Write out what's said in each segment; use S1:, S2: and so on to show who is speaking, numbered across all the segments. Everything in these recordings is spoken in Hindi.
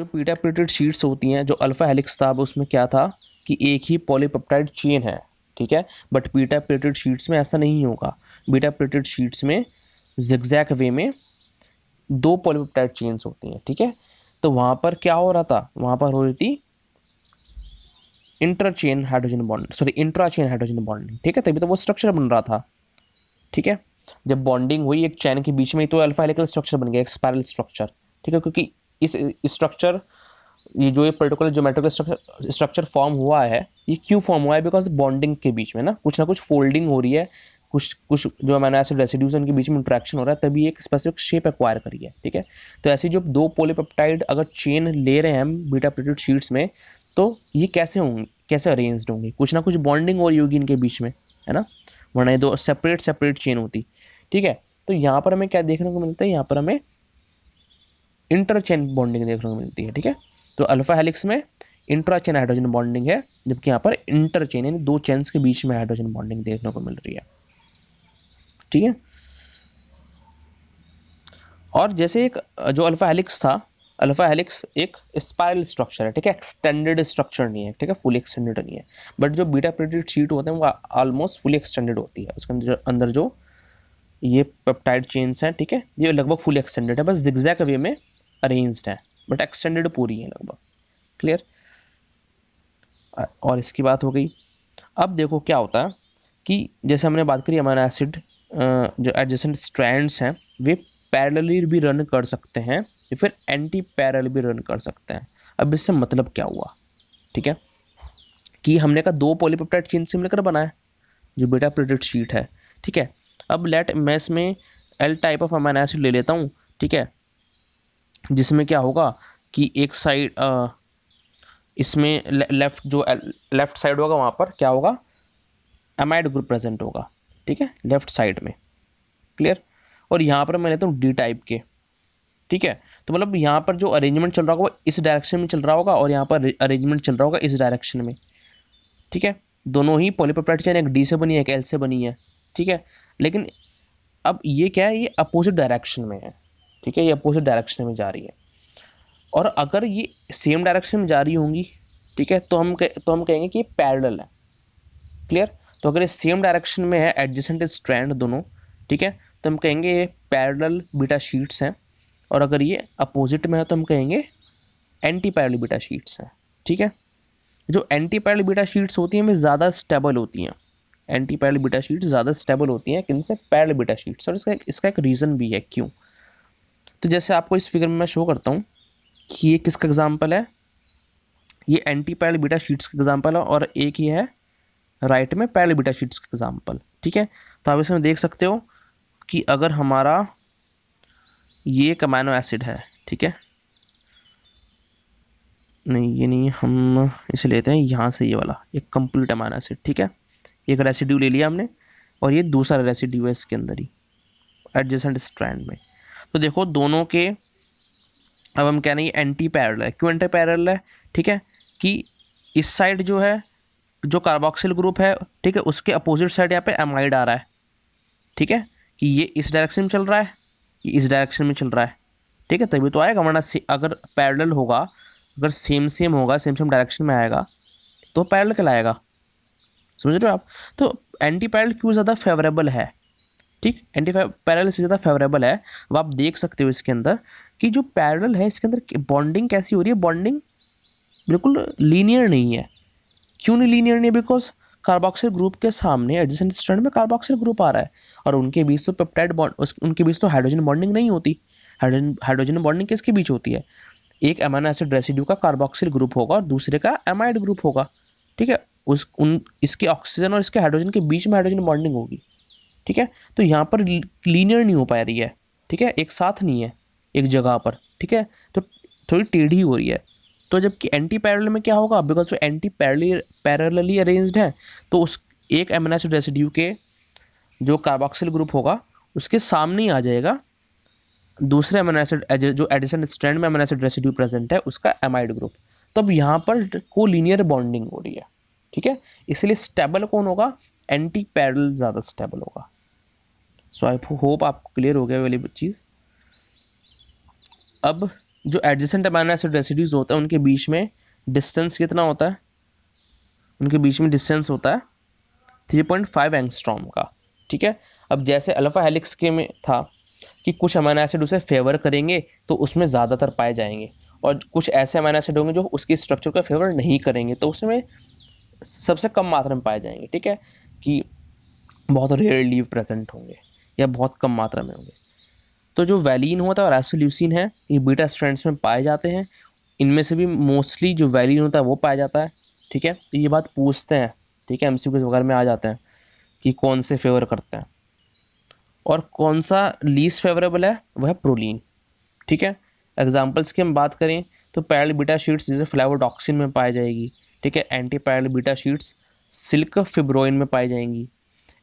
S1: जो पीटा प्लेटेड शीट्स होती हैं जो अल्फ़ा हेलिक्स था उसमें क्या था कि एक ही पॉलीपेप्टाइड चेन है ठीक है बट पीटा प्लेटेड शीट्स में ऐसा नहीं होगा बीटा प्लेटेड शीट्स में जिक्जैक वे में दो पॉलीपेप्टाइड चेन्स होती हैं ठीक है तो वहाँ पर क्या हो रहा था वहाँ पर हो रही थी inter chain hydrogen bonding sorry intra chain hydrogen bonding ठीक है तभी तो वो स्ट्रक्चर बन रहा था ठीक है जब बॉन्डिंग हुई एक चैन के बीच में तो अल्फा हेलिकल स्ट्रक्चर बन गया एक स्पायरल स्ट्रक्चर ठीक है क्योंकि इस स्ट्रक्चर ये जो ये particular geometrical structure structure form हुआ है ये क्यों फॉर्म हुआ है बिकॉज बॉन्डिंग के बीच में ना कुछ ना कुछ फोल्डिंग हो रही है कुछ कुछ जो मैंने ऐसे रेसिड्यूज उनके बीच में इंट्रैक्शन हो रहा है तभी एक स्पेसिफिक शेप एक्वायर करी है ठीक है तो ऐसे जो दो पोलीपेप्टाइड अगर चेन ले रहे हैं हम बीटा प्लेटेड शीट्स में तो ये कैसे होंगे कैसे अरेंज होंगे कुछ ना कुछ बॉन्डिंग हो रही होगी इनके बीच में है ना वरना ये दो सेपरेट सेपरेट चेन होती ठीक है तो यहाँ पर हमें क्या देखने को मिलता है यहाँ पर हमें इंटरचेन बॉन्डिंग देखने को मिलती है ठीक है तो अल्फा हेलिक्स में इंट्राचेन हाइड्रोजन बॉन्डिंग है जबकि यहाँ पर इंटरचेन यानी दो चेन्स के बीच में हाइड्रोजन बॉन्डिंग देखने को मिल रही है ठीक है और जैसे एक जो अल्फा हेलिक्स था अल्फा हेलिक्स एक स्पायरल स्ट्रक्चर है ठीक है एक्सटेंडेड स्ट्रक्चर नहीं है ठीक है फुल एक्सटेंडेड नहीं है बट जो बीटा प्लेटेड शीट होते हैं वो ऑलमोस्ट फुली एक्सटेंडेड होती है उसके अंदर अंदर जो ये पेप्टाइड चेन्स हैं ठीक है ये लगभग फुल एक्सटेंडेड है बस जिग्जैक वे में अरेंज्ड हैं बट एक्सटेंडेड पूरी है लगभग क्लियर और इसकी बात हो गई अब देखो क्या होता है कि जैसे हमने बात करी हमारा एसिड जो एडजेसेंट स्ट्रैंड्स हैं वे पैरेलली भी रन कर सकते हैं या फिर एंटी पैरल भी रन कर सकते हैं अब इससे मतलब क्या हुआ ठीक है कि हमने कहा दो पॉलीपेप्टाइड चेन से मिलकर बनाए जो बेटा प्लेटेड शीट है ठीक है अब लेट मैं इसमें L type of amine acid ले लेता हूँ ठीक है जिसमें क्या होगा कि एक साइड इसमें लेफ़्ट जो लेफ़्ट साइड होगा वहाँ पर क्या होगा एमाइड ग्रुप प्रेजेंट होगा ठीक है लेफ़्ट साइड में क्लियर और यहाँ पर मैं लेता हूँ डी टाइप के ठीक है तो मतलब यहाँ पर जो अरेंजमेंट चल रहा होगा इस डायरेक्शन में चल रहा होगा और यहाँ पर अरेंजमेंट चल रहा होगा इस डायरेक्शन में ठीक है दोनों ही पॉलीपेप्टाइड चेन एक डी से बनी है एक एल से बनी है ठीक है लेकिन अब ये क्या है ये अपोजिट डायरेक्शन में है ठीक है ये अपोजिट डायरेक्शन में जा रही है और अगर ये सेम डायरेक्शन में जा रही होंगी ठीक है तो हम कह, तो हम कहेंगे कि ये पैरल है क्लियर तो अगर ये सेम डायरेक्शन में है एडजेसेंट स्ट्रैंड दोनों ठीक है तो हम कहेंगे ये पैरल बीटा शीट्स हैं और अगर ये अपोजिट में है तो हम कहेंगे एंटी पैरल बीटा शीट्स हैं ठीक है जो एंटी पैरल बीटा शीट्स होती हैं वे ज़्यादा स्टेबल होती हैं एंटी पैरल बीटा शीट्स ज़्यादा स्टेबल होती हैं किनसे पैरल बीटा शीट्स और इसका इसका एक रीज़न भी है क्यों तो जैसे आपको इस फिगर में मैं शो करता हूँ कि ये किसका एग्जाम्पल है ये एंटी पैरल बीटा शीट्स का एग्जाम्पल है और एक ये है राइट में पैरल बीटा शीट्स का एग्जाम्पल ठीक है तो आप इसमें देख सकते हो कि अगर हमारा ये कमानो एसिड है ठीक है नहीं ये नहीं हम इसे लेते हैं यहाँ से ये वाला एक कम्प्लीट अमानो एसिड ठीक है एक रेसिड्यू ले लिया हमने और ये दूसरा रेसिड्यू है इसके अंदर ही एडजेसेंट स्ट्रैंड में तो देखो दोनों के अब हम कह रहे हैं एंटी पैरल है क्यों एंटी पैरल है ठीक है कि इस साइड जो है जो कार्बोक्सिल ग्रुप है ठीक है उसके अपोजिट साइड यहाँ पे एमाइड आ रहा है ठीक है कि ये इस डायरेक्शन में चल रहा है ये इस डायरेक्शन में चल रहा है ठीक है तभी तो आएगा वरना अगर पैरल होगा अगर सेम सेम होगा सेम सेम डायरेक्शन में आएगा तो कल आएगा समझ रहे हो आप तो एंटी पैरल क्यों ज़्यादा फेवरेबल है ठीक एंटी पैरल इससे ज़्यादा फेवरेबल है अब आप देख सकते हो इसके अंदर कि जो पैरल है इसके अंदर बॉन्डिंग कैसी हो रही है बॉन्डिंग बिल्कुल लीनियर नहीं है क्यों नहीं लीनियर नहीं है बिकॉज कार्बोक्सिल ग्रुप के सामने एडजेंट स्टैंड में कार्बोक्सिल ग्रुप आ रहा है और उनके बीच तो पेप्टाइड बॉन्ड उनके बीच तो हाइड्रोजन बॉन्डिंग नहीं होती हाइड्रोजन हाइड्रोजन बॉन्डिंग किसके बीच होती है एक एमाइनो एसिड रेसिड्यू का कार्बोक्सिल ग्रुप होगा और दूसरे का एमाइड ग्रुप होगा ठीक है उस उन इसके ऑक्सीजन और इसके हाइड्रोजन के बीच में हाइड्रोजन बॉन्डिंग होगी ठीक है तो यहाँ पर लीनियर नहीं हो पा रही है ठीक है एक साथ नहीं है एक जगह पर ठीक है तो थोड़ी टेढ़ी हो रही है तो जबकि एंटी पैरल में क्या होगा बिकॉज वो एंटी पैरल पैरलली अरेंज्ड है तो उस एक एमिनो एसिड रेसिड्यू के जो कार्बोक्सिल ग्रुप होगा उसके सामने ही आ जाएगा दूसरे एमिनो एसिड जो एडिसन स्ट्रैंड में एमिनो एसिड रेसिड्यू प्रेजेंट है उसका एमाइड ग्रुप तो अब यहाँ पर को लीनियर बॉन्डिंग हो रही है ठीक है इसलिए स्टेबल कौन होगा एंटी पैरल ज़्यादा स्टेबल होगा सो आई होप आप क्लियर हो गया वाली चीज़ अब जो एडजस्टेंट अमाइनो एसिड रेसिड्यूज होता है उनके बीच में डिस्टेंस कितना होता है उनके बीच में डिस्टेंस होता है थ्री पॉइंट फाइव एंगस्ट्रॉम का ठीक है अब जैसे अल्फ़ा हेलिक्स के में था कि कुछ अमाइनो एसिड उसे फेवर करेंगे तो उसमें ज़्यादातर पाए जाएंगे और कुछ ऐसे अमाइनो एसिड होंगे जो उसके स्ट्रक्चर का फेवर नहीं करेंगे तो उसमें सबसे कम मात्रा में पाए जाएंगे ठीक है कि बहुत रेयरली प्रेजेंट होंगे या बहुत कम मात्रा में होंगे तो जो वैलिन होता है और एसोल्यूसिन है ये बीटा स्ट्रेंड्स में पाए जाते हैं इनमें से भी मोस्टली जो वैलिन होता है वो पाया जाता है ठीक है तो ये बात पूछते हैं ठीक है एम सी वगैरह में आ जाते हैं कि कौन से फेवर करते हैं और कौन सा लीस्ट फेवरेबल है वह है प्रोलिन ठीक है एग्जाम्पल्स की हम बात करें तो पैरल बीटा शीट्स जैसे फ्लावोडॉक्सिन में पाई जाएगी ठीक है anti parallel beta sheets silk fibroin में पाई जाएंगी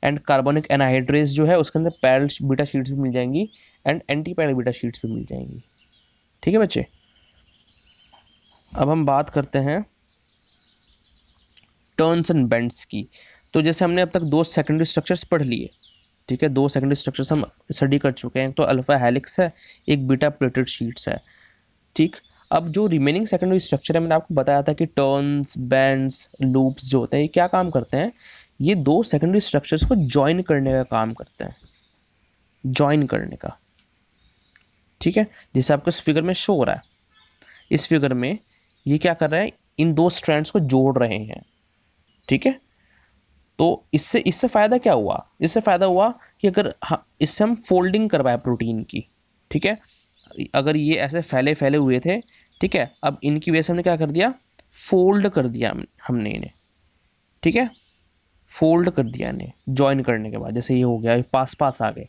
S1: एंड कार्बोनिक एनाहाइड्रेस जो है उसके अंदर पैरल बीटा शीट्स भी मिल जाएंगी and anti parallel beta sheets भी मिल जाएंगी ठीक है बच्चे अब हम बात करते हैं टर्न्स एंड बेंड्स की तो जैसे हमने अब तक दो सेकेंडरी स्ट्रक्चर्स पढ़ लिए ठीक है दो सेकेंडरी स्ट्रक्चर्स हम स्टडी कर चुके हैं तो अल्फ़ा हेलिक्स है एक बीटा प्लेटेड शीट्स है ठीक अब जो रिमेनिंग सेकेंडरी स्ट्रक्चर है मैंने आपको बताया था कि टर्न्स बैंड्स लूप्स जो होते हैं ये क्या काम करते हैं ये दो सेकेंडरी स्ट्रक्चर्स को ज्वाइन करने का काम करते हैं ज्वाइन करने का ठीक है जैसे आपको इस फिगर में शो हो रहा है इस फिगर में ये क्या कर रहे हैं इन दो स्ट्रैंड्स को जोड़ रहे हैं ठीक है तो इससे इससे फ़ायदा क्या हुआ इससे फ़ायदा हुआ कि अगर इससे हम फोल्डिंग करवाए प्रोटीन की ठीक है अगर ये ऐसे फैले फैले हुए थे ठीक है अब इनकी वजह से हमने क्या कर दिया फोल्ड कर दिया हमने इन्हें ठीक है फोल्ड कर दिया इन्हें ज्वाइन करने के बाद जैसे ये हो गया पास पास आ गए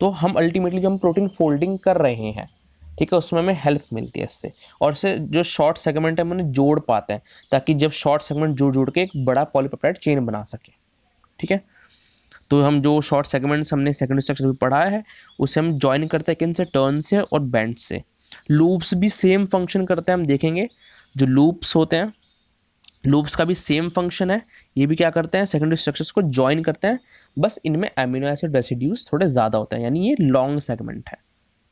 S1: तो हम अल्टीमेटली जो हम प्रोटीन फोल्डिंग कर रहे हैं ठीक है उसमें हमें हेल्प मिलती है इससे और इससे जो शॉर्ट सेगमेंट है हम उन्हें जोड़ पाते हैं ताकि जब शॉर्ट सेगमेंट जोड़ जोड़ के एक बड़ा पॉलीपेप्टाइड चेन बना सके ठीक है तो हम जो शॉर्ट सेगमेंट्स हमने सेकेंडरी स्ट्रक्चर भी पढ़ाया है उसे हम ज्वाइन करते हैं किन से टर्न से और बैंड से लूप्स भी सेम फंक्शन करते हैं हम देखेंगे जो लूप्स होते हैं लूप्स का भी सेम फंक्शन है ये भी क्या करते हैं सेकेंडरी स्ट्रक्चर्स को ज्वाइन करते हैं बस इनमें एमिनो एसिड रेसिड्यूज थोड़े ज़्यादा होते हैं यानी ये लॉन्ग सेगमेंट है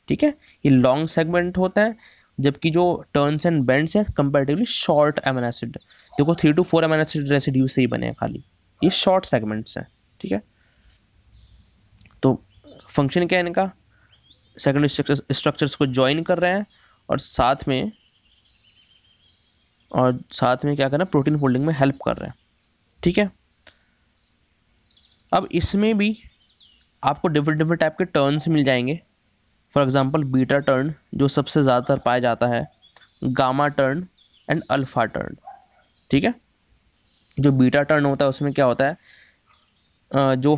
S1: ठीक है ये लॉन्ग सेगमेंट होते हैं जबकि जो टर्न्स एंड बेंड्स हैं कंपेरेटिवली शॉर्ट एमिनो एसिड देखो three two four amino acid residues से ही बने हैं खाली ये शॉर्ट सेगमेंट्स हैं ठीक है तो फंक्शन क्या है इनका सेकेंडरी स्ट्रक्चर्स को ज्वाइन कर रहे हैं और साथ में और साथ में क्या कर रहे हैं प्रोटीन फोल्डिंग में हेल्प कर रहे हैं ठीक है अब इसमें भी आपको डिफरेंट डिफरेंट टाइप के टर्न्स मिल जाएंगे फॉर एग्ज़ाम्पल बीटा टर्न जो सबसे ज़्यादातर पाया जाता है gamma turn and alpha turn ठीक है जो बीटा टर्न होता है उसमें क्या होता है जो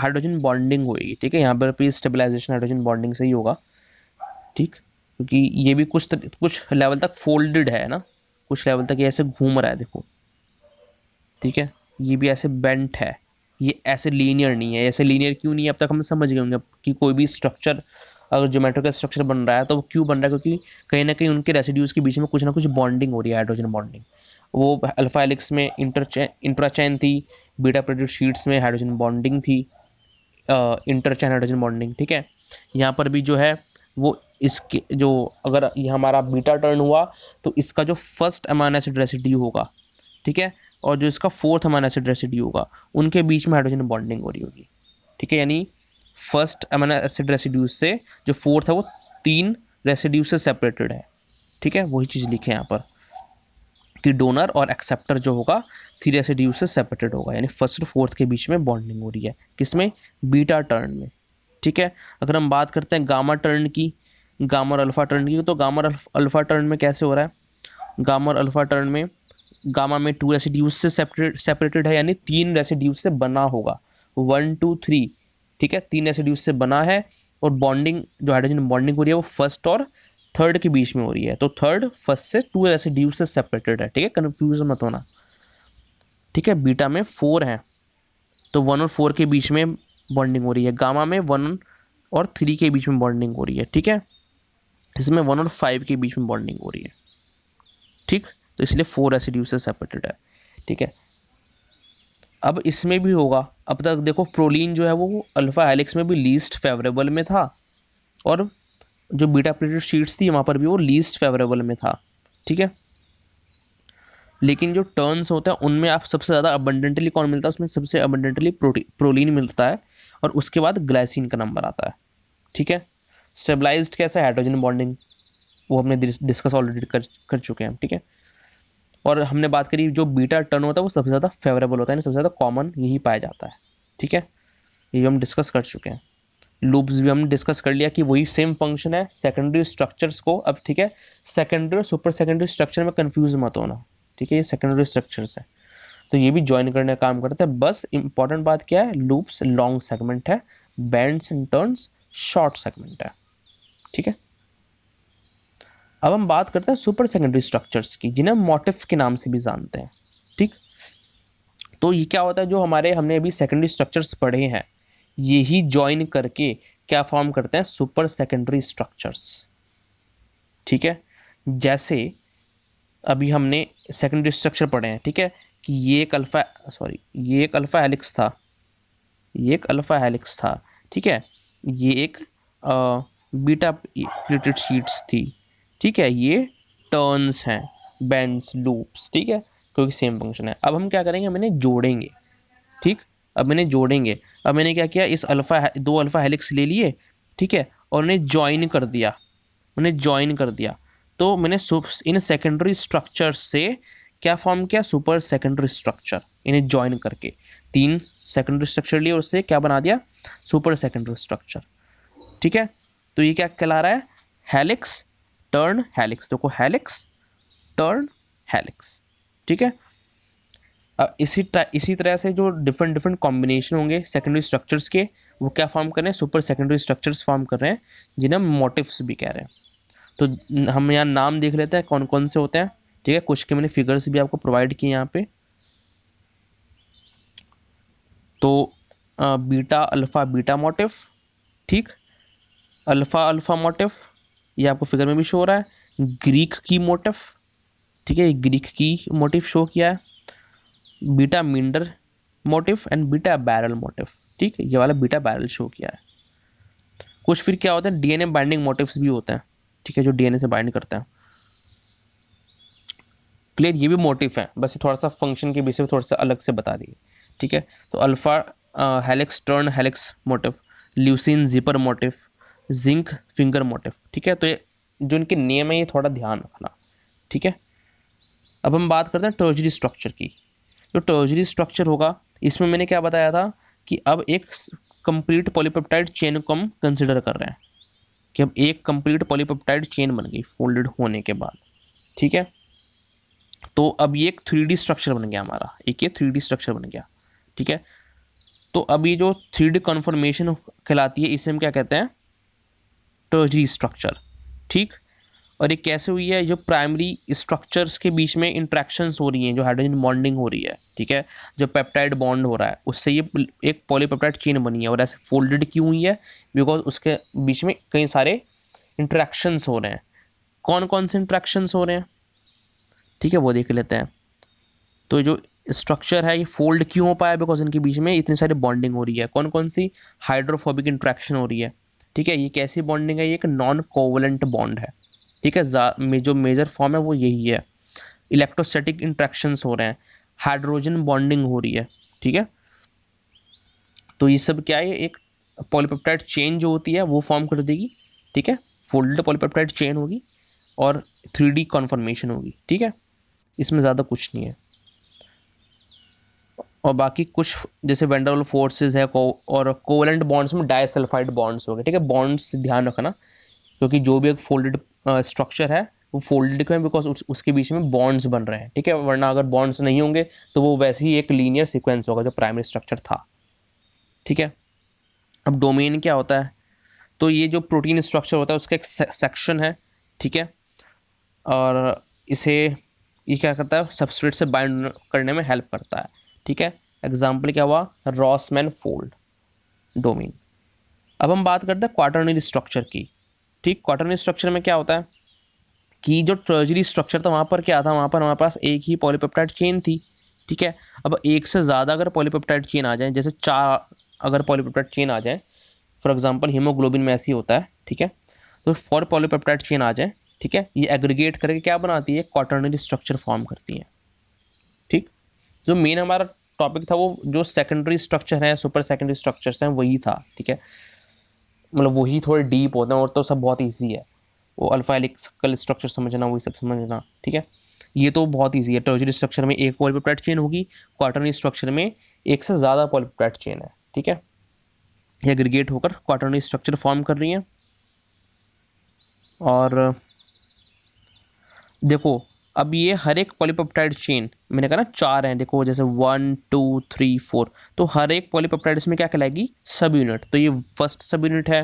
S1: हाइड्रोजन बॉन्डिंग होगी ठीक है यहाँ पर प्री स्टेबलाइजेशन हाइड्रोजन बॉन्डिंग से ही होगा ठीक क्योंकि ये भी कुछ तर, कुछ लेवल तक फोल्डेड है ना कुछ लेवल तक ये ऐसे घूम रहा है देखो ठीक है ये भी ऐसे बेंट है ये ऐसे लीनियर नहीं है ऐसे लीनियर क्यों नहीं है अब तक हम समझ गए होंगे कि कोई भी स्ट्रक्चर अगर जोमेटो का स्ट्रक्चर बन रहा है तो वो क्यों बन रहा है क्योंकि कहीं ना कहीं उनके रेसिड्यूज़ के बीच में कुछ ना कुछ बॉन्डिंग हो रही है हाइड्रोजन बॉन्डिंग वो अल्फा एलिक्स में इंटरचे इंट्राचैन थी बीटा प्रोड्यूट शीट्स में हाइड्रोजन बॉन्डिंग थी इंटर चैन हाइड्रोजन बॉन्डिंग ठीक है यहाँ पर भी जो है वो इसके जो अगर ये हमारा बीटा टर्न हुआ तो इसका जो फर्स्ट अमाइन एसिड रेसिड्यू होगा ठीक है और जो इसका फोर्थ अमान एसिड रेसिड्यू होगा उनके बीच में हाइड्रोजन बॉन्डिंग हो रही होगी ठीक है यानी फर्स्ट अमाइन एसिड रेसिड्यू से जो फोर्थ है वो तीन रेसिड्यू से सेपरेटेड है ठीक है वही चीज़ लिखे यहाँ पर कि डोनर और एक्सेप्टर जो होगा थ्री रेसिड्यू से सेपरेटेड होगा यानी फर्स्ट और फोर्थ के बीच में बॉन्डिंग हो रही है किसमें बीटा टर्न में ठीक है अगर हम बात करते हैं गामा टर्न की गामा और अल्फ़ा टर्न की तो गामा और अल्फ़ा टर्न में कैसे हो रहा है गामा और अल्फ़ा टर्न में गामा में टू रेसिड्यूज से सेपरेटेड है यानी तीन रेसिड्यूज से बना होगा वन टू थ्री ठीक है तीन रेसिड्यूज से बना है और बॉन्डिंग जो हाइड्रोजन बॉन्डिंग हो रही है वो फर्स्ट और थर्ड के बीच में हो रही है तो थर्ड फर्स्ट से टू ऐसे ड्यू से सेपरेटेड है ठीक है कन्फ्यूज मत होना ठीक है बीटा में फोर है तो वन और फोर के बीच में बॉन्डिंग हो रही है गामा में वन और थ्री के बीच में बॉन्डिंग हो रही है ठीक है इसमें वन और फाइव के बीच में बॉन्डिंग हो रही है ठीक तो इसलिए फोर एसिड्यू से सेपरेटेड है ठीक है अब इसमें भी होगा अब तक देखो प्रोलिन जो है वो अल्फ़ा हेलिक्स में भी लीस्ट फेवरेबल में था और जो बीटा प्रिंटेड शीट्स थी वहाँ पर भी वो लीस्ट फेवरेबल में था ठीक है लेकिन जो टर्न्स होते हैं उनमें आप सबसे ज़्यादा अबंडेंटली कौन मिलता है उसमें सबसे अबंडेंटली प्रोलिन मिलता है और उसके बाद ग्लाइसिन का नंबर आता है ठीक है स्टेबलाइज कैसा है हाइड्रोजन बॉन्डिंग वो हमने डिस्कस ऑलरेडी कर कर चुके हैं ठीक है और हमने बात करी जो बीटा टर्न होता है वो सबसे ज़्यादा फेवरेबल होता है सबसे ज़्यादा कॉमन यही पाया जाता है ठीक है ये हम डिस्कस कर चुके हैं लूप्स भी हमने डिस्कस कर लिया कि वही सेम फंक्शन है सेकेंडरी स्ट्रक्चर्स को अब ठीक है सेकेंडरी और सुपर सेकेंडरी स्ट्रक्चर में कन्फ्यूज मत होना ठीक है ये सेकेंडरी स्ट्रक्चर्स है तो ये भी ज्वाइन करने का काम करता है बस इंपॉर्टेंट बात क्या है लूप्स लॉन्ग सेगमेंट है bands and turns short segment है ठीक है अब हम बात करते हैं सुपर सेकेंडरी स्ट्रक्चर्स की जिन्हें मोटिफ के नाम से भी जानते हैं ठीक तो ये क्या होता है जो हमारे हमने अभी सेकेंडरी स्ट्रक्चर्स पढ़े हैं यही ज्वाइन करके क्या फॉर्म करते हैं सुपर सेकेंडरी स्ट्रक्चर्स ठीक है जैसे अभी हमने सेकेंडरी स्ट्रक्चर पढ़े हैं ठीक है कि ये एक अल्फ़ा सॉरी ये एक अल्फ़ा हेलिक्स था ये एक अल्फ़ा हेलिक्स था ठीक है ये एक आ, बीटा प्लेटेड शीट्स थी ठीक है ये टर्न्स हैं बेंड्स लूप्स ठीक है क्योंकि सेम फंक्शन है अब हम क्या करेंगे हम इन्हें जोड़ेंगे ठीक अब इन्हें जोड़ेंगे अब मैंने क्या किया इस अल्फ़ा दो अल्फ़ा हेलिक्स ले लिए ठीक है और उन्हें ज्वाइन कर दिया उन्हें ज्वाइन कर दिया तो मैंने इन सेकेंडरी स्ट्रक्चर से क्या फॉर्म किया सुपर सेकेंडरी स्ट्रक्चर इन्हें ज्वाइन करके तीन सेकेंडरी स्ट्रक्चर लिए और उससे क्या बना दिया सुपर सेकेंडरी स्ट्रक्चर ठीक है तो ये क्या कहला रहा है हेलिक्स टर्न हेलिक्स देखो हेलिक्स टर्न हेलिक्स ठीक है अब इसी इसी तरह से जो डिफरेंट डिफरेंट कॉम्बिनेशन होंगे सेकेंडरी स्ट्रक्चर्स के वो क्या फॉर्म कर रहे हैं सुपर सेकेंडरी स्ट्रक्चर्स फॉर्म कर रहे हैं जिन्हें मोटिवस भी कह रहे हैं तो हम यहाँ नाम देख लेते हैं कौन कौन से होते हैं ठीक है कुछ के मैंने फिगर्स भी आपको प्रोवाइड किए यहाँ पे तो बीटा अल्फ़ा बीटा मोटिव ठीक अल्फ़ा अल्फ़ा मोटिव ये आपको फिगर में भी शो हो रहा है ग्रीक की मोटिव ठीक है ग्रीक की मोटिव शो किया है beta meander motif and beta barrel motif ठीक है ये वाला बीटा बैरल शो किया है कुछ फिर क्या होता है डीएनए बाइंडिंग मोटिव्स भी होते हैं ठीक है जो डीएनए से बाइंड करते हैं क्लियर ये भी मोटिव है बस थोड़ा सा फंक्शन के विषय में थोड़ा सा अलग से बता दिए ठीक है तो alpha helix turn helix motif leucine zipper motif zinc finger motif ठीक है तो ये जो इनके नियम है ये थोड़ा ध्यान रखना ठीक है अब हम बात करते हैं टर्जरी स्ट्रक्चर की जो ट्रोजरी स्ट्रक्चर होगा इसमें मैंने क्या बताया था कि अब एक कंप्लीट पॉलीपेप्टाइड चेन को हम कंसिडर कर रहे हैं कि अब एक कंप्लीट पॉलीपेप्टाइड चेन बन गई फोल्डेड होने के बाद ठीक है तो अब ये एक थ्री स्ट्रक्चर बन गया हमारा एक ये थ्री स्ट्रक्चर बन गया ठीक है तो अब ये जो थ्री डी कन्फर्मेशन कहलाती है इसे हम क्या कहते हैं टर्जरी स्ट्रक्चर ठीक और ये कैसे हुई है जो प्राइमरी स्ट्रक्चर्स के बीच में इंट्रैक्शंस हो रही हैं जो हाइड्रोजन बॉन्डिंग हो रही है ठीक है जो पेप्टाइड बॉन्ड हो रहा है उससे ये एक पॉलीपेप्टाइड चेन बनी है और ऐसे फोल्डेड क्यों हुई है बिकॉज उसके बीच में कई सारे इंट्रैक्शंस हो रहे हैं कौन कौन से इंट्रैक्शंस हो रहे हैं ठीक है वो देख लेते हैं तो जो स्ट्रक्चर है ये फोल्ड क्यों हो पाया बिकॉज इनके बीच में इतनी सारी बॉन्डिंग हो रही है कौन कौन सी हाइड्रोफोबिक इंट्रैक्शन हो रही है ठीक है ये कैसी बॉन्डिंग है ये एक नॉन कोवलेंट बॉन्ड है ठीक है जो मेजर फॉर्म है वो यही है इलेक्ट्रोस्टैटिक इंट्रैक्शंस हो रहे हैं हाइड्रोजन बॉन्डिंग हो रही है ठीक है तो ये सब क्या है एक पॉलीपेप्टाइड चेन जो होती है वो फॉर्म कर देगी ठीक है फोल्डेड पॉलीपेप्टाइड चेन होगी और थ्री डी कॉन्फर्मेशन होगी ठीक है इसमें ज़्यादा कुछ नहीं है और बाकी कुछ जैसे वेंडरल फोर्सेस है को, और कोवलेंट बॉन्ड्स में डायसल्फाइड बॉन्ड्स हो गए ठीक है बॉन्ड्स ध्यान रखना क्योंकि जो भी एक फोल्डेड स्ट्रक्चर है वो फोल्डेड है बिकॉज उस, उसके बीच में बॉन्ड्स बन रहे हैं ठीक है वरना अगर बॉन्ड्स नहीं होंगे तो वो वैसे ही एक लीनियर सिक्वेंस होगा जो प्राइमरी स्ट्रक्चर था ठीक है अब डोमेन क्या होता है तो ये जो प्रोटीन स्ट्रक्चर होता है उसका एक सेक्शन है ठीक है और इसे ये क्या करता है सबस्ट्रेट से बाइंड करने में हेल्प करता है ठीक है एग्जाम्पल क्या हुआ रॉसमैन फोल्ड डोमेन अब हम बात करते हैं क्वार्टरनरी स्ट्रक्चर की ठीक क्वार्टरली स्ट्रक्चर में क्या होता है कि जो ट्रेजरी स्ट्रक्चर था वहाँ पर क्या था वहाँ पर हमारे पास एक ही पॉलीपेप्टाइड चेन थी ठीक है अब एक से ज़्यादा अगर पॉलीपेप्टाइड चेन आ जाए जैसे चार अगर पॉलीपेप्टाइड चेन आ जाए फॉर एग्जाम्पल हीमोग्लोबिन में ऐसी होता है ठीक है तो फोर पॉलीपेप्टाइड चेन आ जाए ठीक है ये एग्रीगेट करके क्या बनाती है क्वार्टरनरी स्ट्रक्चर फॉर्म करती है ठीक जो मेन हमारा टॉपिक था वो जो सेकेंडरी स्ट्रक्चर है सुपर सेकेंडरी स्ट्रक्चर्स हैं वही था ठीक है मतलब वही थोड़े डीप होते हैं और तो सब बहुत ईजी है वो अल्फा एलिक्सल स्ट्रक्चर समझना वही सब समझना ठीक है ये तो बहुत ईजी है टर्जरी स्ट्रक्चर में एक पॉलीपेप्टाइड चेन होगी क्वार्टरनी स्ट्रक्चर में एक से ज़्यादा पॉलीपेप्टाइड चेन है ठीक है ये एग्रीगेट होकर क्वार्टरनी स्ट्रक्चर फॉर्म कर रही हैं और देखो अब ये हर एक पॉलीपेप्टाइड चेन मैंने कहा ना चार हैं देखो जैसे वन टू थ्री फोर तो हर एक पॉलीपेप्टाइड इसमें क्या कहलाएगी सब यूनिट तो ये फर्स्ट सब यूनिट है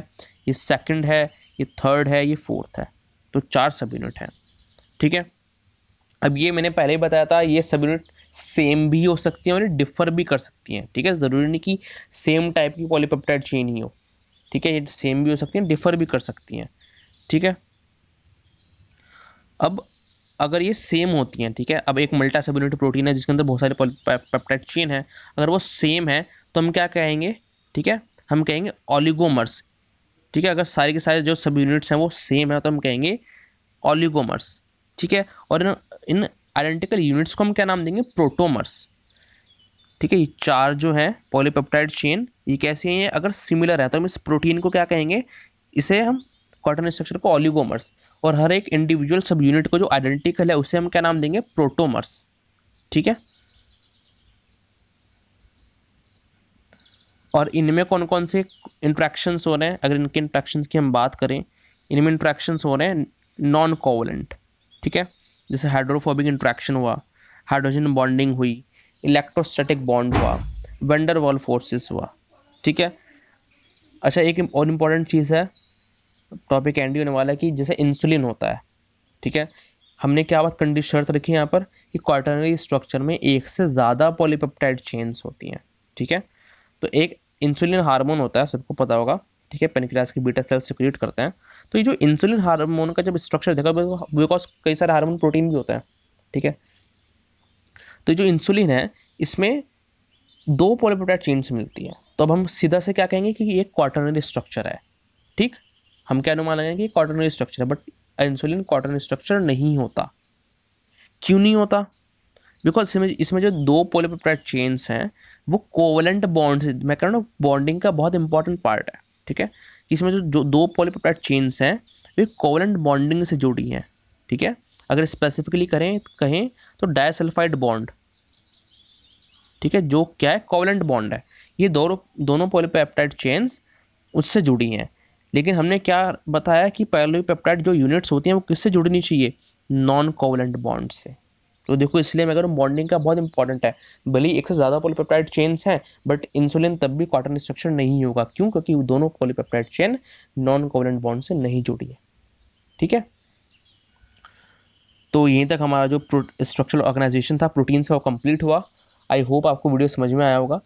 S1: ये सेकंड है ये थर्ड है ये फोर्थ है तो चार सब यूनिट हैं ठीक है अब ये मैंने पहले ही बताया था ये सब यूनिट सेम भी हो सकती हैं और डिफर भी कर सकती हैं ठीक है ज़रूरी नहीं कि सेम टाइप की पॉलीपेप्टाइड चेन ही हो ठीक है ये सेम भी हो सकती हैं डिफर भी कर सकती हैं ठीक है अब अगर ये सेम होती हैं ठीक है अब एक मल्टा सब यूनिट प्रोटीन है जिसके अंदर बहुत सारे पेप्टाइड चेन है अगर वो सेम है तो हम क्या कहेंगे ठीक है हम कहेंगे ओलिगोमर्स ठीक है अगर सारे के सारे जो सब यूनिट्स हैं वो सेम है तो हम कहेंगे ओलिगोमर्स ठीक है और इन इन आइडेंटिकल यूनिट्स को हम क्या नाम देंगे प्रोटोमर्स ठीक है ये चार जो हैं पॉलीपेप्टाइड चेन ये कैसे हैं अगर सिमिलर है तो हम इस प्रोटीन को क्या कहेंगे इसे हम कॉटन स्ट्रक्चर को ऑलिगोमर्स और हर एक इंडिविजुअल सब यूनिट को जो आइडेंटिकल है उसे हम क्या नाम देंगे प्रोटोमर्स ठीक है और इनमें कौन कौन से इंट्रैक्शंस हो रहे हैं अगर इनके इंट्रैक्शंस की हम बात करें इनमें इंट्रैक्शंस हो रहे हैं नॉन कोवलेंट ठीक है जैसे हाइड्रोफोबिक इंट्रैक्शन हुआ हाइड्रोजन बॉन्डिंग हुई इलेक्ट्रोस्टैटिक बॉन्ड हुआ वेंडर वॉल फोर्सेस हुआ ठीक है अच्छा एक और इम्पॉर्टेंट चीज़ है टॉपिक एंड होने वाला है कि जैसे इंसुलिन होता है ठीक है हमने क्या बात कंडी शर्त रखी है यहाँ पर कि क्वार्टनरी स्ट्रक्चर में एक से ज़्यादा पॉलीपेप्टाइड चेन्स होती हैं ठीक है तो एक इंसुलिन हार्मोन होता है सबको पता होगा ठीक है पेनक्रियास की बीटा सेल्स सिक्रिएट करते हैं तो ये जो इंसुलिन हार्मोन का जब स्ट्रक्चर देखा बिकॉज कई सारे हार्मोन प्रोटीन भी होते हैं ठीक है तो जो इंसुलिन है इसमें दो पॉलीपेप्टाइड चेन्स मिलती हैं तो अब हम सीधा से क्या कहेंगे कि ये क्वार्टनरी स्ट्रक्चर है ठीक हम क्या अनुमान लगाएंगे कि कॉटन स्ट्रक्चर है बट इंसुलिन कॉटन स्ट्रक्चर नहीं होता क्यों नहीं होता बिकॉज इसमें इसमें जो दो पोलिपेप्टाइड चेन्स हैं वो कोवलेंट बॉन्ड मैं कह रहा हूँ बॉन्डिंग का बहुत इंपॉर्टेंट पार्ट है ठीक है इसमें जो जो दो पोलिपेप्टाइड चेन्स हैं वे कोवलेंट बॉन्डिंग से जुड़ी हैं ठीक है अगर स्पेसिफिकली करें कहें तो डायसल्फाइड बॉन्ड ठीक है जो क्या है कोवलेंट बॉन्ड है ये दोनों दोनों पोलिपेप्टाइड चेन्स उससे जुड़ी हैं लेकिन हमने क्या बताया कि पैलोपेप्टाइड जो यूनिट्स होती हैं वो किससे जुड़नी चाहिए नॉन कोवलेंट बॉन्ड से तो देखो इसलिए मैं कह रहा हूँ बॉन्डिंग का बहुत इंपॉर्टेंट है भले एक से ज़्यादा पॉलीपेप्टाइड चेन्स हैं बट इंसुलिन तब भी कॉटन स्ट्रक्चर नहीं होगा क्यों क्योंकि दोनों polypeptide chain non covalent bond से नहीं जुड़ी है ठीक है तो यहीं तक हमारा जो स्ट्रक्चरल ऑर्गेनाइजेशन था प्रोटीन से वो कंप्लीट हुआ आई होप आपको वीडियो समझ में आया होगा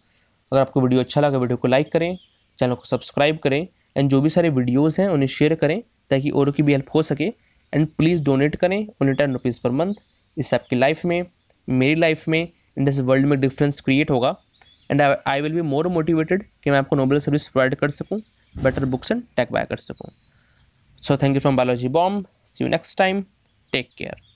S1: अगर आपको वीडियो अच्छा लगा वीडियो को लाइक करें चैनल को सब्सक्राइब करें एंड जो भी सारे वीडियोज़ हैं उन्हें शेयर करें ताकि औरों की भी हेल्प हो सके एंड प्लीज़ डोनेट करें only ten rupees per month इससे आपकी लाइफ में मेरी लाइफ में इन दिस वर्ल्ड में डिफरेंस क्रिएट होगा and I will be more motivated कि मैं आपको नोबल सर्विस प्रोवाइड कर सकूँ better books and tech buy कर सकूँ so thank you from biology bomb see you next time take care